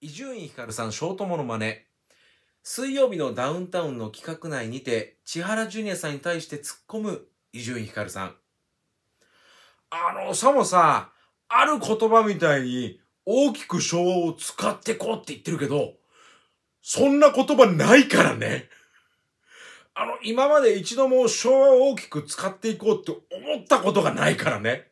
伊集院光さん、ショートモノマネ。水曜日のダウンタウンの企画内にて、千原ジュニアさんに対して突っ込む伊集院光さん。あの、さもさ、ある言葉みたいに大きく昭和を使ってこうって言ってるけど、そんな言葉ないからね。あの、今まで一度も昭和を大きく使っていこうって思ったことがないからね。